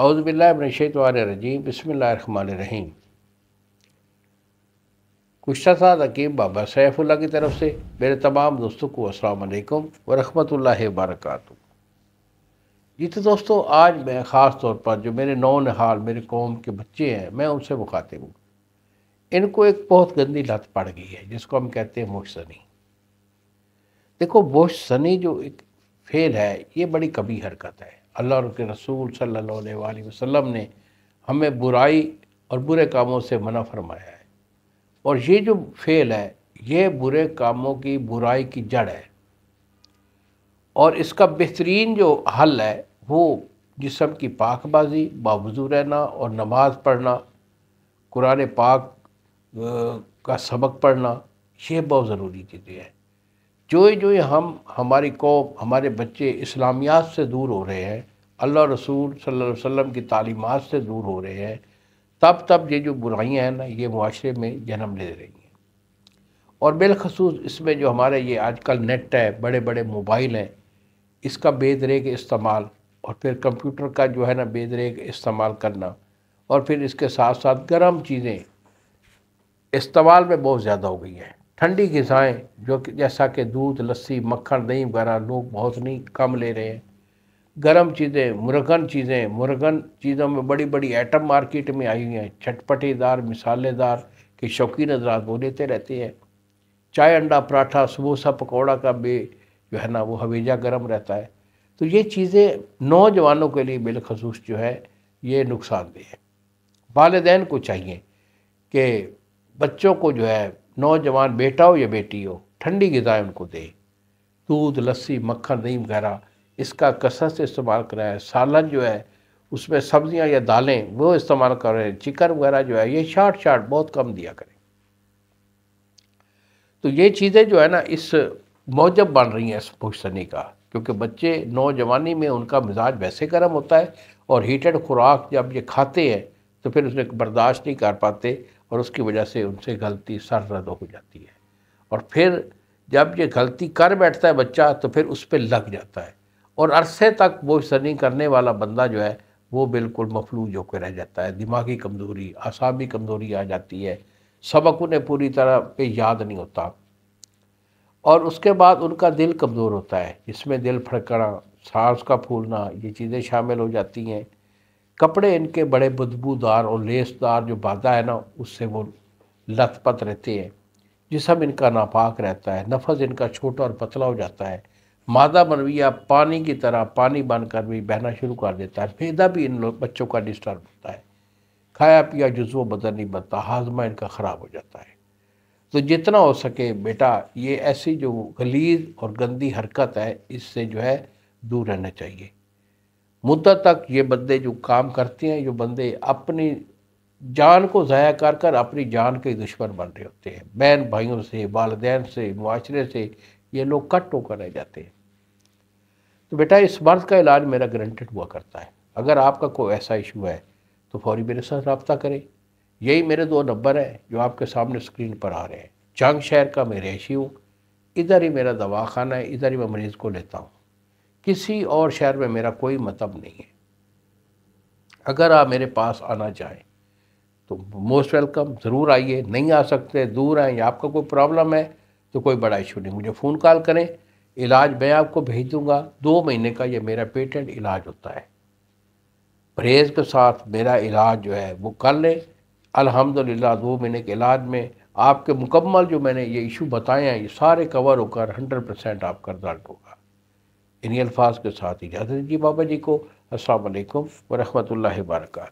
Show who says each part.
Speaker 1: अवज़बिल्लाशवारजीम बसमीम कुश्ता साद अकीम बाबा सैफुल्ला की तरफ से मेरे तमाम दोस्तों को असलकम वरहमल वर्क जी तो दोस्तों आज मैं ख़ास तौर पर जो मेरे नौ नहाल मेरे कौम के बच्चे हैं मैं उनसे मुखातिब हूँ इनको एक बहुत गंदी लत पड़ गई है जिसको हम कहते हैं सनी देखो सनी जो एक फेल है ये बड़ी कभी हरकत है अल्लाह के रसूल सल्ला वसम ने हमें बुराई और बुरे कामों से मना फरमाया है और ये जो फेल है ये बुरे कामों की बुराई की जड़ है और इसका बेहतरीन जो हल है वो जिसम की पाकबाजी बावजू रहना और नमाज पढ़ना कुरान पाक का सबक पढ़ना ये बहुत ज़रूरी चीज़ें हैं जो जो हम हमारी कौम हमारे बच्चे इस्लामियात से दूर हो रहे हैं अल्लाह रसूल सल्लल्लाहु अलैहि वसल्लम की तालीमात से दूर हो रहे हैं तब तब ये जो बुराइयां हैं ना ये माशरे में जन्म ले रही हैं और बिलखसूस इसमें जो हमारे ये आजकल नेट है बड़े बड़े मोबाइल हैं इसका बेदरेक इस्तेमाल और फिर कंप्यूटर का जो है ना बेदरेक इस्तेमाल करना और फिर इसके साथ साथ गर्म चीज़ें इस्तेमाल में बहुत ज़्यादा हो गई हैं ठंडी गज़ाएँ जो कि जैसा कि दूध लस्सी मक्खन दही वगैरह लोग बहुत नहीं कम ले रहे हैं गर्म चीज़ें मुर्गन चीज़ें मुर्गन चीज़ों में बड़ी बड़ी आइटम मार्केट में आई हुई हैं चटपटेदार मिसालेदार के शौकीन हजरात वो लेते रहते हैं चाय अंडा पराठा समोसा पकौड़ा का भी जो है ना वो हवेजा गर्म रहता है तो ये चीज़ें नौजवानों के लिए बिलखसूस जो है ये नुकसानदेह है वालदेन को चाहिए कि बच्चों को जो है नौजवान बेटा हो या बेटी हो ठंडी गज़ाएँ उनको दें दूध लस्सी मक्खन नहीं वगैरह इसका कसरत से इस्तेमाल कराएं सालन जो है उसमें सब्जियां या दालें वो इस्तेमाल करें चिकन वगैरह जो है ये शार्ट शार्ट बहुत कम दिया करें तो ये चीज़ें जो है ना इस मौजब बन रही हैं इस पुश्तनी का क्योंकि बच्चे नौजवानी में उनका मिजाज वैसे गर्म होता है और हीटेड खुराक जब ये खाते हैं तो फिर उसमें बर्दाश्त नहीं कर पाते और उसकी वजह से उनसे गलती सररद हो जाती है और फिर जब ये गलती कर बैठता है बच्चा तो फिर उस पर लग जाता है और अरसे तक वो सनी करने वाला बंदा जो है वो बिल्कुल मफलूज होकर रह जाता है दिमागी कमज़ोरी आसामी कमज़ोरी आ जाती है सबक उन्हें पूरी तरह पे याद नहीं होता और उसके बाद उनका दिल कमज़ोर होता है इसमें दिल फड़कना सांस का फूलना ये चीज़ें शामिल हो जाती हैं कपड़े इनके बड़े बदबूदार और लेसदार जो बाधा है ना उससे वो लथपथ रहते हैं जिसम इनका नापाक रहता है नफज इनका छोटा और पतला हो जाता है मादा मनविया पानी की तरह पानी बनकर भी बहना शुरू कर देता है फेदा भी इन लोग बच्चों का डिस्टर्ब होता है खाया पिया जुज्व बदल नहीं बनता हाजमा इनका ख़राब हो जाता है तो जितना हो सके बेटा ये ऐसी जो गलीज और गंदी हरकत है इससे जो है दूर रहना चाहिए मुद्दा तक ये बंदे जो काम करते हैं जो बंदे अपनी जान को ज़ाया कर कर अपनी जान के दुश्मन बन रहे होते हैं बहन भाइयों से वालदेन से माशरे से ये लोग कट होकर रह जाते हैं तो बेटा इस मर्द का इलाज मेरा ग्रंटेड हुआ करता है अगर आपका कोई ऐसा इशू है तो फौरी मेरे साथ रबता करें यही मेरे दो नंबर हैं जो आपके सामने स्क्रीन पर आ रहे हैं चांग शहर का मैं रहशी हूँ इधर ही मेरा दवाखाना है इधर ही मैं मरीज़ को लेता हूँ किसी और शहर में मेरा कोई मतलब नहीं है अगर आप मेरे पास आना चाहें तो मोस्ट वेलकम ज़रूर आइए नहीं आ सकते दूर आए या आपका कोई प्रॉब्लम है तो कोई बड़ा इशू नहीं मुझे फ़ोन कॉल करें इलाज मैं आपको भेज दूंगा दो महीने का ये मेरा पेटेंट इलाज होता है परहेज़ के साथ मेरा इलाज जो है वो कर लें अलहमदिल्ला दो महीने के इलाज में आपके मुकम्मल जो मैंने ये इशू बताए हैं ये सारे कवर होकर हंड्रेड परसेंट आपका रिजल्ट होगा इन्हीं अल्फाज के साथ इजाज़त दीजिए बाबा जी को असल वरहमल वर्क